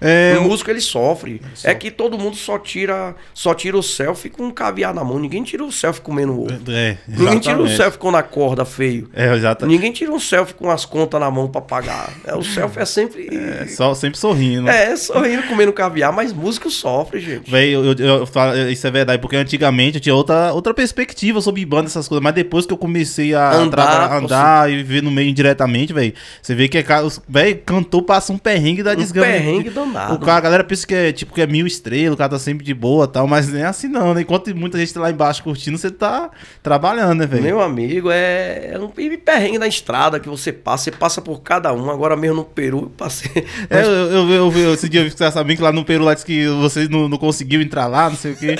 É, o músico ele sofre. É que todo mundo só tira, só tira o selfie com um caviar na mão. Ninguém tira o selfie comendo ovo. É, Ninguém tira o selfie com na corda feio. É, exatamente. Ninguém tira um selfie com as contas na mão para pagar. É, o selfie é sempre. É, só, sempre sorrindo. Né? É, sorrindo, comendo caviar, mas músico sofre, gente. Véi, eu, eu, eu, isso é verdade, porque antigamente eu tinha outra, outra perspectiva sobre banda, essas coisas. Mas depois que eu comecei a andar, andar e ver no meio indiretamente, velho, você vê que é. Véi, cantor passa um perrengue da um desgraça. Perrengue do impressionado. O cara, a galera pensa que é tipo que é mil estrelas, o cara tá sempre de boa tal, mas nem é assim não, né? Enquanto muita gente tá lá embaixo curtindo, você tá trabalhando, né, velho? Meu amigo, é, é um perrengue na estrada que você passa, você passa por cada um. Agora mesmo no Peru, eu passei. É, eu, eu, eu, eu, esse dia eu fiquei sabendo que lá no Peru lá disse que você não, não conseguiu entrar lá, não sei o quê.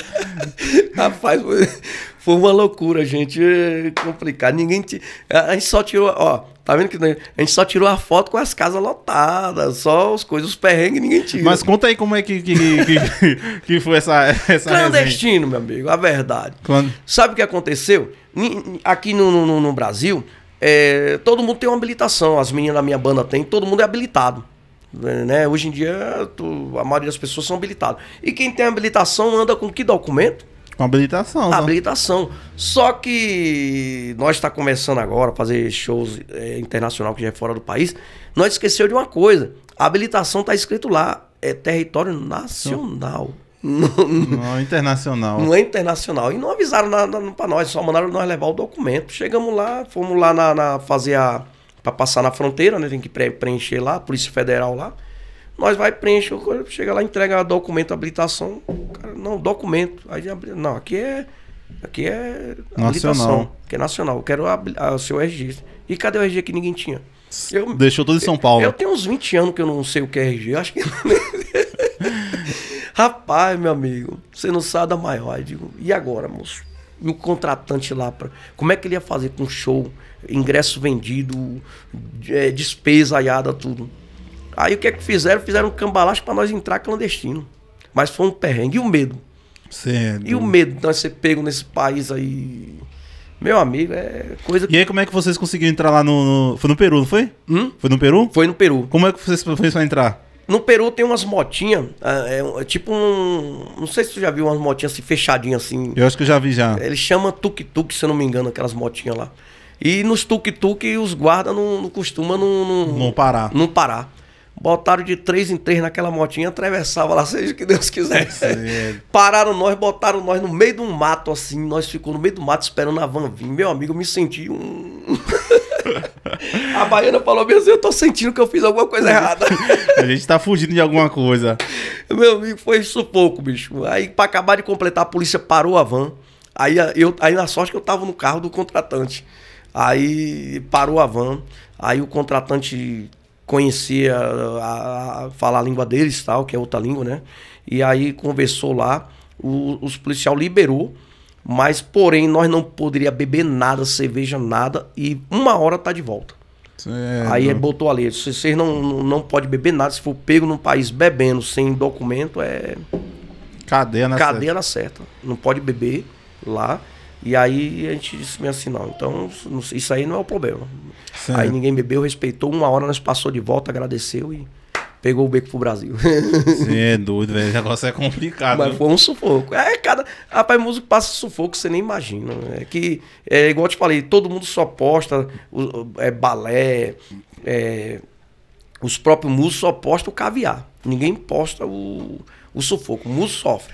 Rapaz, foi uma loucura, gente. É complicado. Ninguém. T... A gente só tirou. Ó, tá vendo que né, a gente só tirou a foto com as casas lotadas, só as coisas, os perrengues, ninguém tira. Mas conta aí como é que, que, que, que foi essa. essa Clandestino, resenha. meu amigo, a verdade. Quando? Sabe o que aconteceu? Aqui no, no, no Brasil, é, todo mundo tem uma habilitação. As meninas da minha banda têm. todo mundo é habilitado. Né, né? Hoje em dia, tu, a maioria das pessoas são habilitadas. E quem tem habilitação anda com que documento? Com habilitação. Né? Habilitação. Né? Só que nós está começando agora a fazer shows é, internacional que já é fora do país. Nós esqueceu de uma coisa. A habilitação está escrito lá. É território nacional. Não, não é internacional. Não é internacional. E não avisaram nada para nós, só mandaram nós levar o documento. Chegamos lá, fomos lá na, na fazer a. para passar na fronteira, né? Tem que pre preencher lá, Polícia Federal lá. Nós vai, preencher chega lá, entrega documento, habilitação, não, documento. Aí abriu, não, aqui é. Aqui é nacional que é nacional. Eu quero a, a, ah, o seu RG. E cadê o RG que ninguém tinha? Eu, Deixou todo em São Paulo. Eu, eu, tenho uns 20 anos que eu não sei o que é RG. Acho que. É Rapaz, meu amigo, você não sabe da maior. Eu digo, e agora, moço? E o contratante lá, pra, como é que ele ia fazer com show, ingresso vendido, é, despesa aiada, tudo? Aí o que é que fizeram? Fizeram um cambalacho para nós entrar clandestino. Mas foi um perrengue. E o medo? Certo. E o medo de ser pego nesse país aí. Meu amigo, é coisa que... E aí, como é que vocês conseguiram entrar lá no. Foi no Peru, não foi? Hum? Foi no Peru? Foi no Peru. Como é que vocês foram pra entrar? No Peru tem umas motinhas, é, é, é, tipo um. Não sei se tu já viu umas motinhas assim, fechadinhas assim. Eu acho que eu já vi já. Ele chama tuk-tuk, se eu não me engano, aquelas motinhas lá. E nos tuk-tuk os guardas não, não costumam não, não, não parar. Não parar. Botaram de três em três naquela motinha, atravessava lá, seja o que Deus quiser. É Pararam nós, botaram nós no meio de um mato, assim. Nós ficou no meio do mato esperando a van vir. Meu amigo, me senti um. a baiana falou mesmo, eu tô sentindo que eu fiz alguma coisa errada. a gente tá fugindo de alguma coisa. Meu amigo, foi pouco, bicho. Aí, pra acabar de completar, a polícia parou a van. Aí, eu, aí na sorte que eu tava no carro do contratante. Aí parou a van. Aí o contratante conhecia a, a falar a língua deles tal, que é outra língua, né? E aí conversou lá, o, os policial liberou, mas porém nós não poderia beber nada, cerveja, nada, e uma hora tá de volta. Certo. Aí botou ali, vocês não, não, não pode beber nada, se for pego num país bebendo sem documento, é. Cadeia na Cadeia certa. na certa. Não pode beber lá. E aí a gente disse assim, não, então isso aí não é o problema. Sim. Aí ninguém bebeu, respeitou, uma hora nós passou de volta, agradeceu e pegou o beco pro Brasil. Você é doido, velho. O negócio é complicado. Mas foi um sufoco. É, cada. Rapaz, músico passa sufoco, você nem imagina. Né? É que, é igual eu te falei, todo mundo só posta é, balé, é, os próprios músicos só postam o caviar. Ninguém posta o, o sufoco. O músico sofre.